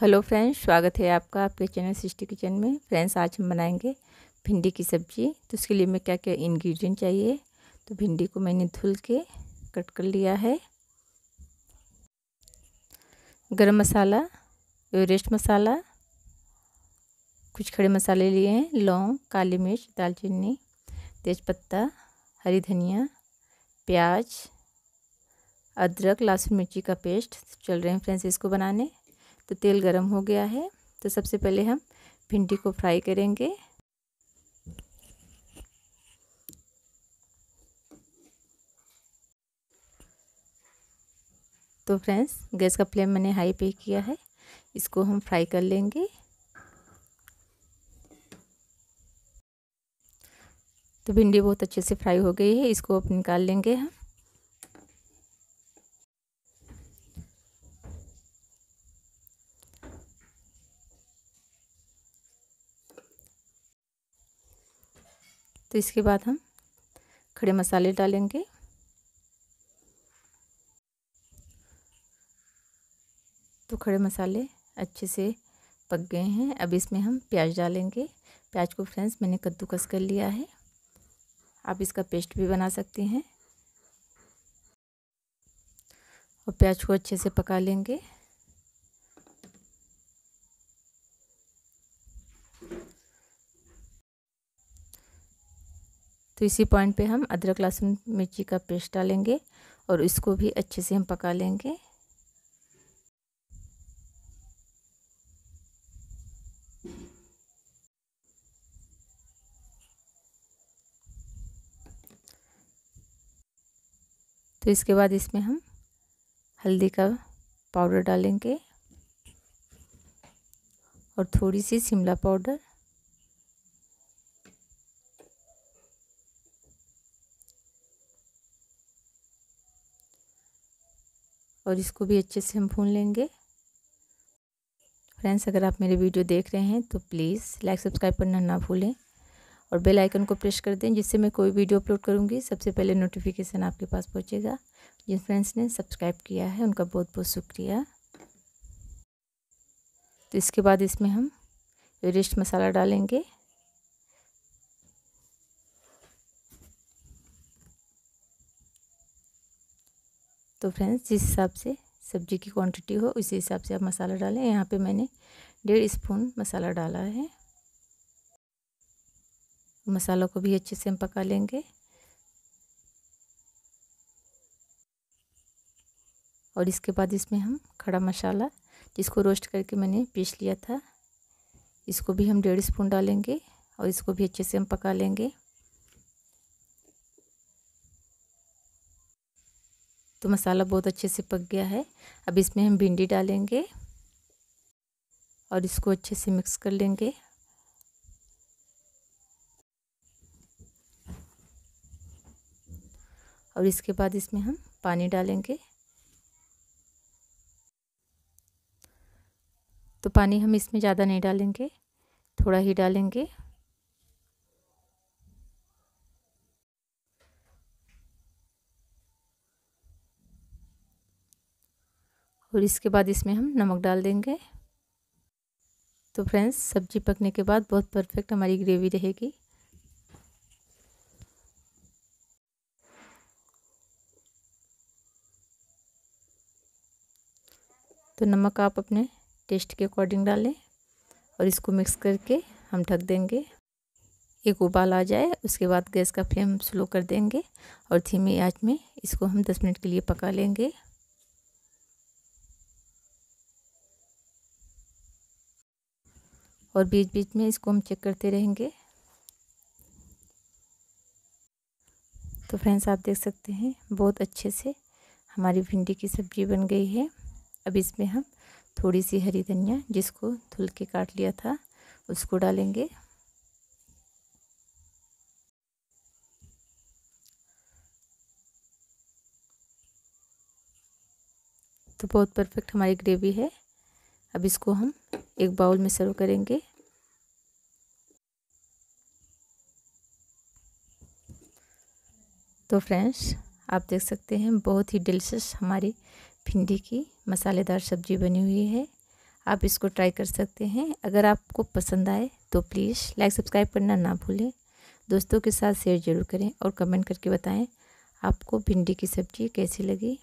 hello friends स्वागत है आपका आपके चैनल सिस्टी किचन में फ्रेंड्स आज हम बनाएंगे भिंडी की सब्ज़ी तो उसके लिए हमें क्या क्या इंग्रेडिएंट चाहिए तो भिंडी को मैंने धुल के कट कर लिया है गरम मसाला एवरेस्ट मसाला कुछ खड़े मसाले लिए हैं लौंग काली मिर्च दालचीनी तेज़पत्ता हरी धनिया प्याज अदरक लहसुन मिर्ची का पेस्ट तो चल रहे हैं फ्रेंड्स इसको बनाने तो तेल गरम हो गया है तो सबसे पहले हम भिंडी को फ्राई करेंगे तो फ्रेंड्स गैस का फ्लेम मैंने हाई पे किया है इसको हम फ्राई कर लेंगे तो भिंडी बहुत अच्छे से फ्राई हो गई है इसको अब निकाल लेंगे हम तो इसके बाद हम खड़े मसाले डालेंगे तो खड़े मसाले अच्छे से पक गए हैं अब इसमें हम प्याज डालेंगे प्याज को फ्रेंड्स मैंने कद्दूकस कर लिया है आप इसका पेस्ट भी बना सकते हैं और प्याज को अच्छे से पका लेंगे तो इसी पॉइंट पे हम अदरक लहसुन मिर्ची का पेस्ट डालेंगे और इसको भी अच्छे से हम पका लेंगे तो इसके बाद इसमें हम हल्दी का पाउडर डालेंगे और थोड़ी सी शिमला पाउडर और इसको भी अच्छे से हम भून लेंगे फ्रेंड्स अगर आप मेरे वीडियो देख रहे हैं तो प्लीज़ लाइक सब्सक्राइब करना ना भूलें और बेल आइकन को प्रेस कर दें जिससे मैं कोई वीडियो अपलोड करूँगी सबसे पहले नोटिफिकेशन आपके पास पहुँचेगा जिन फ्रेंड्स ने सब्सक्राइब किया है उनका बहुत बहुत शुक्रिया तो इसके बाद इसमें हम एवरेस्ट मसाला डालेंगे तो फ्रेंड्स जिस हिसाब से सब्ज़ी की क्वांटिटी हो उसी हिसाब से आप मसाला डालें यहाँ पे मैंने डेढ़ स्पून मसाला डाला है मसालों को भी अच्छे से हम पका लेंगे और इसके बाद इसमें हम खड़ा मसाला जिसको रोस्ट करके मैंने पीस लिया था इसको भी हम डेढ़ स्पून डालेंगे और इसको भी अच्छे से हम पका लेंगे तो मसाला बहुत अच्छे से पक गया है अब इसमें हम भिंडी डालेंगे और इसको अच्छे से मिक्स कर लेंगे और इसके बाद इसमें हम पानी डालेंगे तो पानी हम इसमें ज़्यादा नहीं डालेंगे थोड़ा ही डालेंगे और इसके बाद इसमें हम नमक डाल देंगे तो फ्रेंड्स सब्जी पकने के बाद बहुत परफेक्ट हमारी ग्रेवी रहेगी तो नमक आप अपने टेस्ट के अकॉर्डिंग डालें और इसको मिक्स करके हम ढक देंगे एक उबाल आ जाए उसके बाद गैस का फ्लेम स्लो कर देंगे और धीमी आंच में इसको हम 10 मिनट के लिए पका लेंगे और बीच बीच में इसको हम चेक करते रहेंगे तो फ्रेंड्स आप देख सकते हैं बहुत अच्छे से हमारी भिंडी की सब्ज़ी बन गई है अब इसमें हम थोड़ी सी हरी धनिया जिसको धुल के काट लिया था उसको डालेंगे तो बहुत परफेक्ट हमारी ग्रेवी है अब इसको हम एक बाउल में सर्व करेंगे तो फ्रेंड्स आप देख सकते हैं बहुत ही डिलिशस हमारी भिंडी की मसालेदार सब्जी बनी हुई है आप इसको ट्राई कर सकते हैं अगर आपको पसंद आए तो प्लीज़ लाइक सब्सक्राइब करना ना भूलें दोस्तों के साथ शेयर ज़रूर करें और कमेंट करके बताएं आपको भिंडी की सब्ज़ी कैसी लगी